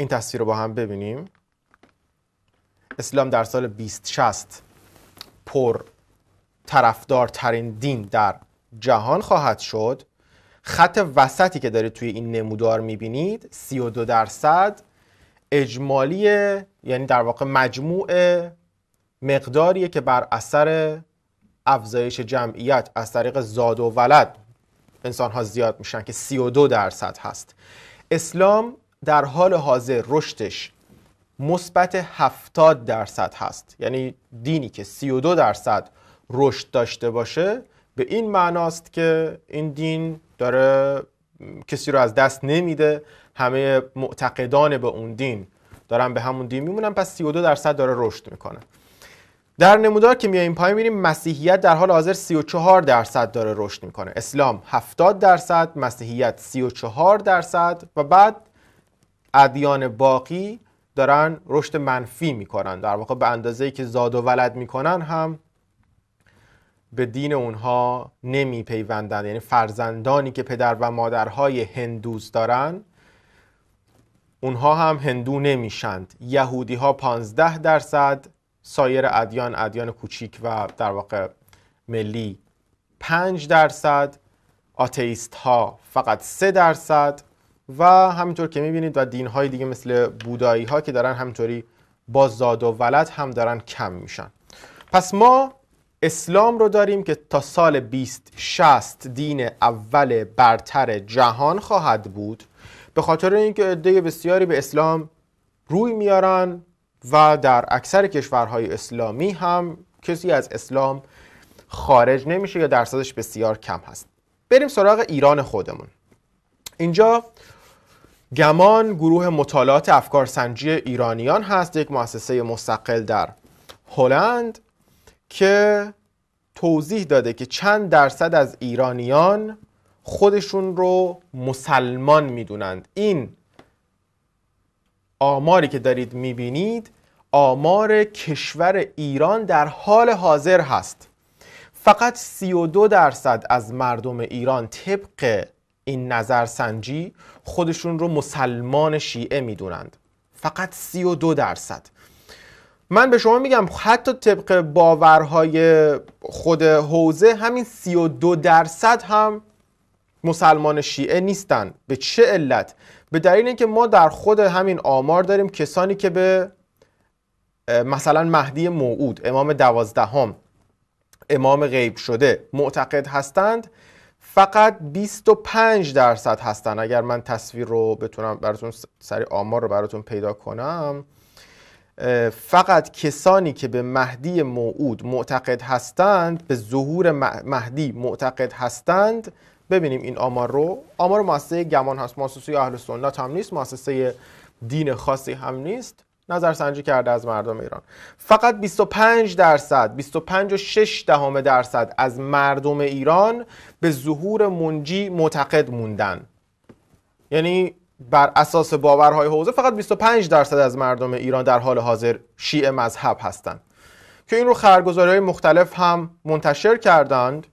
این تصویر رو با هم ببینیم اسلام در سال 2060 پر ترین دین در جهان خواهد شد خط وسطی که دارید توی این نمودار میبینید 32 درصد اجمالی یعنی در واقع مجموع مقداریه که بر اثر افزایش جمعیت از طریق زاد و ولد انسان ها زیاد میشن که 32 درصد هست اسلام در حال حاضر رشدش مثبت 70 درصد هست یعنی دینی که 32 درصد رشد داشته باشه به این معناست که این دین داره کسی رو از دست نمیده همه معتقدان به اون دین دارن به همون دین میمونن پس 32 درصد داره رشد میکنه در نمودار که میایم پایین میبینیم مسیحیت در حال حاضر 34 درصد داره رشد میکنه اسلام 70 درصد مسیحیت 34 درصد و بعد ادیان باقی دارن رشد منفی میکنن در واقع به اندازه که زاد و ولد میکنن هم به دین اونها نمی یعنی فرزندانی که پدر و مادرهای هندوز دارن اونها هم هندو نمیشند یهودی ها 15 درصد سایر ادیان ادیان کوچیک و در واقع ملی 5 درصد آتئیست ها فقط 3 درصد و همینطور که میبینید و دین های دیگه مثل بودایی ها که دارن همینطوری با زاد و ولد هم دارن کم میشن پس ما اسلام رو داریم که تا سال 2060 دین اول برتر جهان خواهد بود به خاطر اینکه عده بسیاری به اسلام روی میارن و در اکثر کشورهای اسلامی هم کسی از اسلام خارج نمیشه یا درصدش بسیار کم هست بریم سراغ ایران خودمون اینجا گمان گروه مطالعات افکارسنجی ایرانیان هست یک مؤسسه مستقل در هلند که توضیح داده که چند درصد از ایرانیان خودشون رو مسلمان میدونند این آماری که دارید میبینید آمار کشور ایران در حال حاضر هست فقط 32 درصد از مردم ایران طبق این نظرسنجی خودشون رو مسلمان شیعه میدونند فقط 32 درصد من به شما میگم حتی طبق باورهای خود حوزه همین 32 درصد هم مسلمان شیعه نیستن به چه علت به دلیل اینکه ما در خود همین آمار داریم کسانی که به مثلا مهدی موعود امام دوازدهم امام غیب شده معتقد هستند فقط 25 درصد هستن اگر من تصویر رو بتونم براتون سری آمار رو براتون پیدا کنم فقط کسانی که به مهدی موعود معتقد هستند به ظهور مهدی معتقد هستند ببینیم این آمار رو آمار مؤسسه گمان هست مؤسسه اهل سنت هم نیست مؤسسه دین خاصی هم نیست نظرسنجی کرده از مردم ایران فقط 25 درصد 25 و 6 دهم درصد از مردم ایران به ظهور منجی معتقد موندن یعنی بر اساس باورهای حوزه فقط 25 درصد از مردم ایران در حال حاضر شیعه مذهب هستند که این رو خرگزاری های مختلف هم منتشر کردند